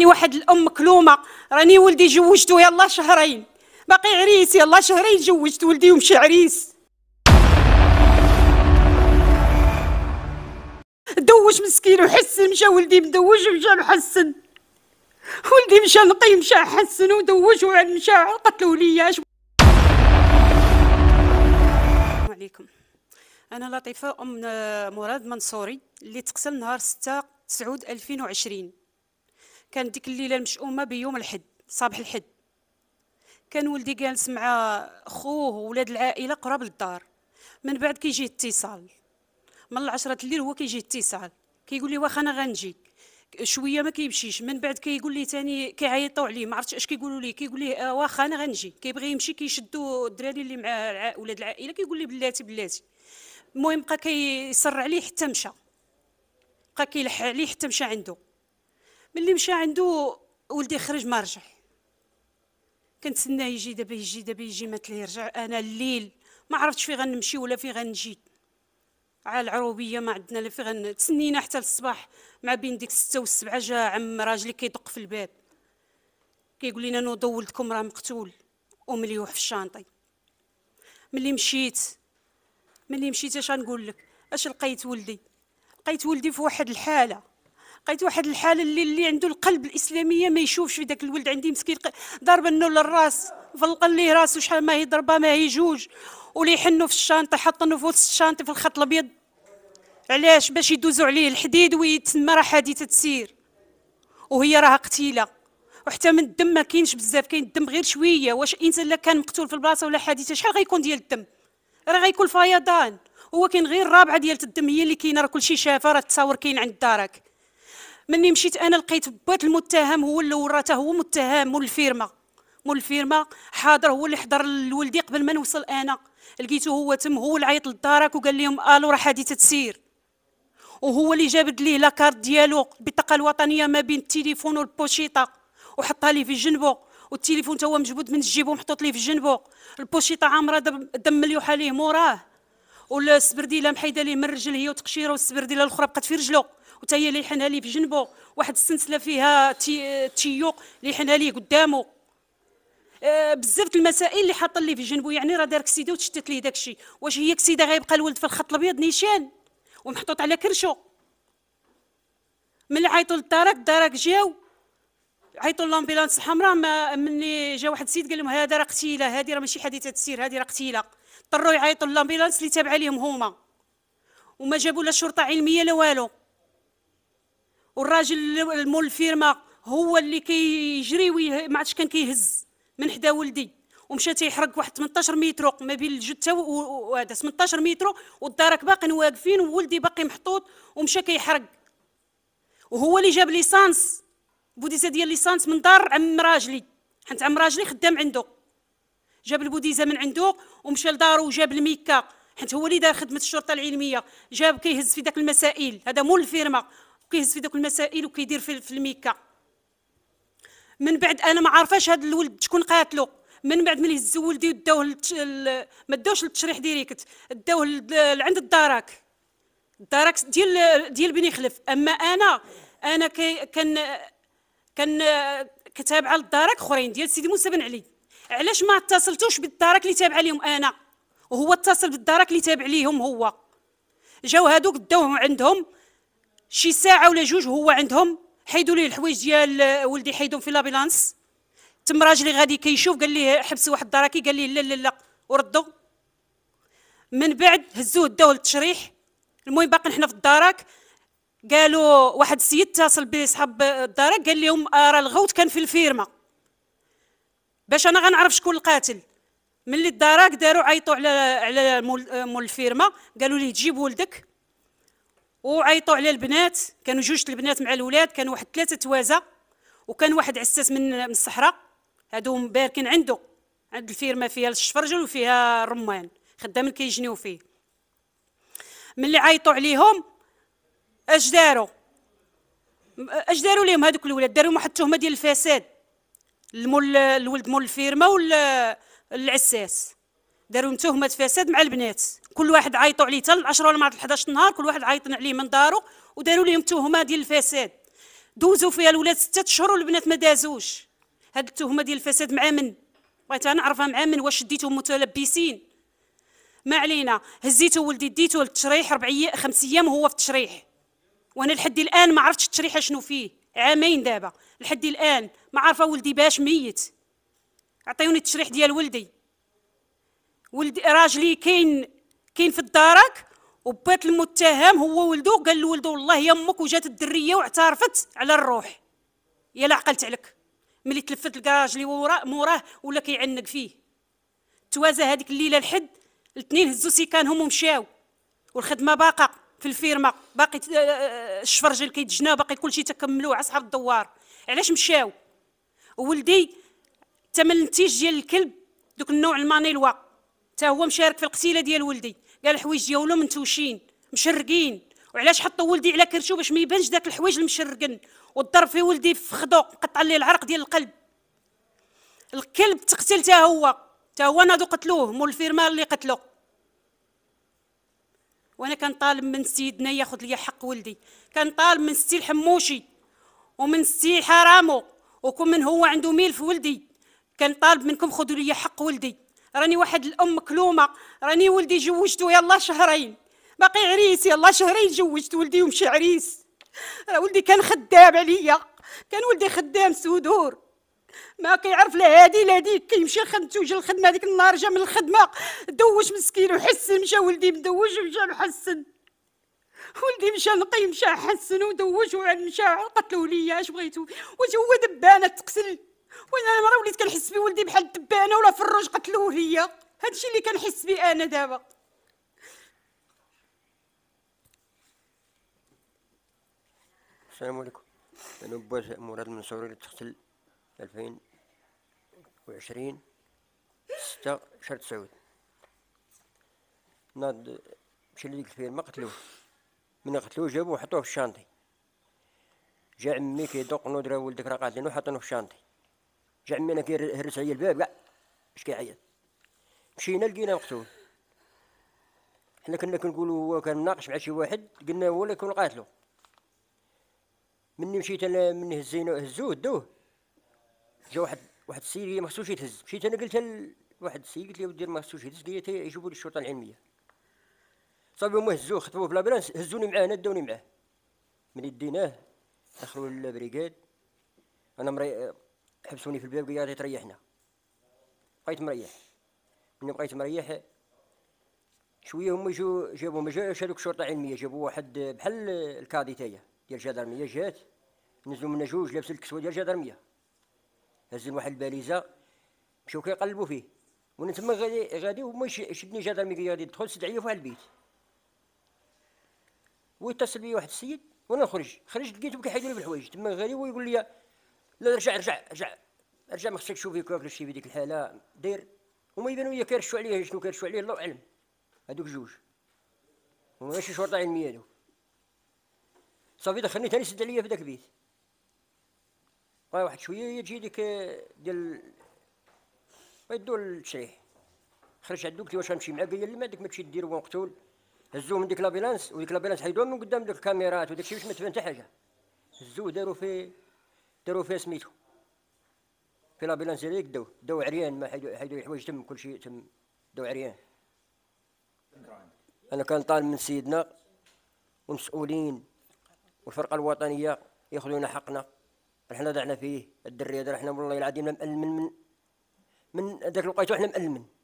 جاتني واحد الام مكلومه راني ولدي جوجتو يلا شهرين باقي عريس يلا شهرين جوجت ولدي ومشي عريس دوش مسكين وحسن مشى ولدي مدوج ومشى محسن ولدي مشى نقي مشى حسن ودوج وعاد مشى قتلوا السلام عليكم انا لطيفه ام مراد منصوري اللي تقتل نهار 6 9 2020 كانت ديك الليله المشؤومه بيوم الحد صباح الحد كان ولدي جالس مع خوه وولاد العائله قراب الدار من بعد كيجي اتصال من العشرة الليل هو كيجي اتصال كيقول لي واخا انا غنجي شويه ما كيمشيش من بعد كيقول لي ثاني كيعيطوا عليه ما عرفتش اش كيقولوا ليه كيقول لي آه، واخا انا غنجي كيبغي يمشي كيشدوا الدراري اللي مع ولاد العائله كيقول لي بلاتي بلاتي المهم بقى كيصر عليه حتى مشى بقى كيلح عليه حتى مشى عنده ملي مشى عنده ولدي خرج ما رجع كنتسناه يجي دابا يجي دابا يجي مات يرجع انا الليل ما عرفتش فين غنمشي ولا فين غنجي على العروبيه ما عندنا لا فين غن تسنينا حتى للصباح مع بين ديك الستة والسبعة جا عم راجلي كيدق في الباب كيقول لنا نوضوا ولدكم راه مقتول ومليوح في الشانطي ملي مشيت ملي مشيت اش غنقول لك اش لقيت ولدي لقيت ولدي في واحد الحاله لقيت واحد الحاله اللي اللي عنده القلب الاسلاميه ما يشوفش في ذاك الولد عندي مسكين ضارب النو للراس فلقل ليه راسو شحال ما هي ضربه ما هي جوج ولا حنوا في الشنطه حطنوا في وسط الشنطه في الخط الابيض علاش باش يدوزوا عليه الحديد ويتسمى راه حادثه تسير وهي راها قتيله وحتى من الدم ما كاينش بزاف كاين الدم غير شويه واش انسان لا كان مقتول في البلاصه ولا حادثه شحال غيكون ديال الدم راه غيكون فيضان هو كاين غير رابعه ديال الدم هي اللي كاينه راه كلشي شافه راه التصاور كاين عند دارك مني مشيت انا لقيت بات المتهم هو اللي راه هو متهم مول الفيرما مول الفيرما حاضر هو اللي حضر لولدي قبل ما نوصل انا لقيته هو تم هو اللي عيط للدارك وقال لهم الو راه حادثه تسير وهو اللي جابد ليه لاكارت ديالو البطاقه الوطنيه ما بين التليفون والبوشيطه وحطها ليه في جنبه والتليفون تا هو مجبود من الجيب ومحطوط ليه في جنبه البوشيطه عامره دم مليوحه ليه موراه والسبرديله محيده ليه من رجل هي وتقشيره والسبرديله الاخرى بقات في رجله وتا هي اللي حنا لي في جنبه واحد السلسله فيها تي تيو اللي حنا ليه قدامه آه بزاف المسائل اللي حاط لي في جنبه يعني راه دار كسيده وتشتت ليه داكشي واش هي كسيده غيبقى الولد في الخط الابيض نيشان ومحطوط على كرشو من عيطوا للدرك الدرك جاو عيطوا لامبيلانس الحمراء ما جا واحد السيد قال لهم هذا راه قتيله هذه راه ماشي حادثه تسير هذه راه قتيله اضطروا يعيطوا لامبيلانس اللي تابعه ليهم هما وما جابوا لا شرطه علميه لا والو والراجل المول الفيرما هو اللي كيجري كي ما عادش كان كيهز من حدا ولدي ومشى تيحرق واحد 18 متر ما بين الجثه وهذا 18 متر والدارك باقي واقفين وولدي باقي محطوط ومشى كيحرق وهو اللي جاب ليسانس بوديزه ديال ليسانس من دار عم راجلي حنت عم راجلي خدام عنده جاب البوديزه من عنده ومشى لدارو وجاب الميكا حيت هو اللي دار خدمه الشرطه العلميه جاب كيهز في داك المسائل هذا مول الفيرما كيهز في ذوك المسائل وكيدير في, الميكا من بعد انا ما عارفاش هذا الولد شكون قاتلو من بعد ملي هزوا ولدي وداوه ما داوش للتشريح ديريكت داوه لعند الدراك الدراك ديال ديال بني خلف اما انا انا كان كان كتابعه للدراك اخرين ديال سيدي موسى بن علي علاش ما اتصلتوش بالدراك اللي تابعه ليهم انا وهو اتصل بالدراك اللي تابع ليهم هو جاو هادوك داوهم عندهم شي ساعه ولا جوج هو عندهم حيدوا ليه الحوايج ديال ولدي حيدهم في لابيلانس تم راجلي غادي كيشوف قال ليه حبس واحد الدراكي قال ليه لا لا لا وردوا من بعد هزوه داو للتشريح المهم باقي حنا في الدراك قالوا واحد السيد اتصل بصحاب الدراك قال لهم راه الغوت كان في الفيرما باش انا غنعرف شكون القاتل ملي الدراك داروا عيطوا على على مول الفيرما قالوا ليه تجيب ولدك وعيطوا على البنات كانوا جوج البنات مع الولاد كانوا واحد ثلاثه توازه وكان واحد عساس من من الصحراء هادو مباركين عنده عند الفيرمه فيها الشفرجل وفيها الرمان خدامين كيجنيو فيه ملي عيطوا عليهم اش داروا اش داروا ليهم هذوك الولاد داروا واحد التهمه ديال الفساد المول الولد مول الفيرمه والعساس داروا تهمه فساد مع البنات كل واحد عيطوا عليه حتى 10 ولا مرات 11 النهار كل واحد عيطنا عليه من دارو وداروا لهم تهمه ديال الفساد دوزوا فيها الولاد ستة اشهر والبنات ما دازوش هاد التهمه ديال الفساد مع من بغيت انا نعرفها مع من واش ديتهم متلبسين ما علينا هزيتو ولدي ديتو للتشريح ربع ايام خمس ايام وهو في التشريح وانا لحد الان ما عرفتش التشريح شنو فيه عامين دابا لحد الان ما عارفه ولدي باش ميت عطيوني التشريح ديال ولدي ولد راجلي كاين كاين في الدارك وبات المتهم هو ولده قال لولده والله يا امك وجات الدريه واعترفت على الروح يلا عقلت عليك ملي تلفت لقى راجلي موراه ولا كيعنق فيه توازى هذيك الليله الحد الاثنين هزوا سيكانهم ومشاو والخدمه باقه في الفيرما باقي آه، آه، الشفرج اللي كيتجنى باقي كلشي تكملوه على صحاب الدوار علاش مشاو ولدي تمن النتيج ديال الكلب دوك النوع المانيلوا حتى هو مشارك في القتيله ديال ولدي قال الحوايج ديالو منتوشين مشرقين وعلاش حطوا ولدي على كرشو باش ما يبانش داك الحوايج المشرقن والضرب في ولدي في خدو قطع لي العرق ديال القلب الكلب تقتل تا هو تا هو ناضو قتلوه مول الفيرما اللي قتلو وانا كنطالب من سيدنا ياخذ لي حق ولدي كنطالب من ستي الحموشي ومن ستي حرامو وكون من هو عنده ميل في ولدي كنطالب منكم خذوا لي حق ولدي راني واحد الام كلومه راني ولدي جوجته يلا شهرين باقي عريس يلا شهرين جوجت ولدي ومشي عريس راه ولدي كان خدام عليا كان ولدي خدام سودور ما كيعرف لا هادي لا هاديك كيمشي وجا الخدمه هذيك النهار جا من الخدمه دوش مسكين وحسن مشى ولدي مدوج ومشى محسن ولدي مشى نقي مشى حسن ودوش وعاد مشى قتلوا ليا اش بغيتو هو دبانه تقسل وين انا مرة وليت كنحس بولدي ولدي بحال الدبانه ولا فروج قتلوه هي هادشي اللي كنحس بيه انا دابا السلام عليكم انا باز مراد المنصوري اللي تقتل 2020 6 شهر تسعود ناض مشى لديك الفيلم قتلوه من قتلوه جابوه وحطوه في الشانطي جا عمي كيدوق نودرا ولدك راه قاتلين وحطينو في الشانطي جعمينا كي هرس عليا الباب كاع اش كيعيط مشينا لقينا مقتول حنا كنا كنقولوا هو كان ناقش مع شي واحد قلنا هو اللي كون قاتلو مني مشيت انا من هزينا هزوه دوه جا واحد واحد السيد ما خصوش يتهز مشيت انا قلت لواحد السيد قلت له ودي ما خصوش يتهز قال لي يجيبوا لي الشرطه العلميه صافي هما هزوه خطبوه في لابلاس هزوني معاه انا داوني معاه ملي ديناه دخلوا للبريكاد انا مري حبسوني في الباب قالوا تريحنا بقيت مريح من بقيت مريح شويه هم جو جابوا مجاش هذوك الشرطه علميه جابوا واحد بحال الكادي تاعي ديال الجدرميه جات نزلوا منا جوج لابسين الكسوه ديال الجدرميه هزين واحد الباليزه مشاو كيقلبوا فيه وانا تما غادي غادي هما شدني جدرمي غادي يدخل سد عليا في البيت ويتصل بي واحد السيد وانا نخرج خرجت لقيتهم لقيته لي بالحوايج تما غادي هو يقول لي لا رجع رجع رجع رجع ما خصكش تشوف يكوك شي في ديك الحاله دير هما يبانوا ليا كيرشوا عليه شنو كيرشوا عليه الله اعلم هذوك جوج هما ماشي شرطه علميه هذوك صافي دخلني ثاني سد عليا في ذاك البيت واحد شويه تجي ديك ديال يدو التشريح خرج عندو قلت واش غنمشي معاك قال لي ما عندك ما تمشي دير مقتول هزوه من ديك لابيلانس وديك لابيلانس حيدوها من قدام ديك الكاميرات وداك الشيء باش ما تبان حتى حاجه هزوه داروا في داروا فيها سميتو في لا بلانسيريك داو داو عريان ما حيدو يحوايج تم كل شيء تم داو عريان انا كان طالب من سيدنا ومسؤولين والفرقه الوطنيه ياخذونا حقنا احنا ضعنا فيه الدريه احنا والله العظيم من من من ذاك الوقت احنا مألمن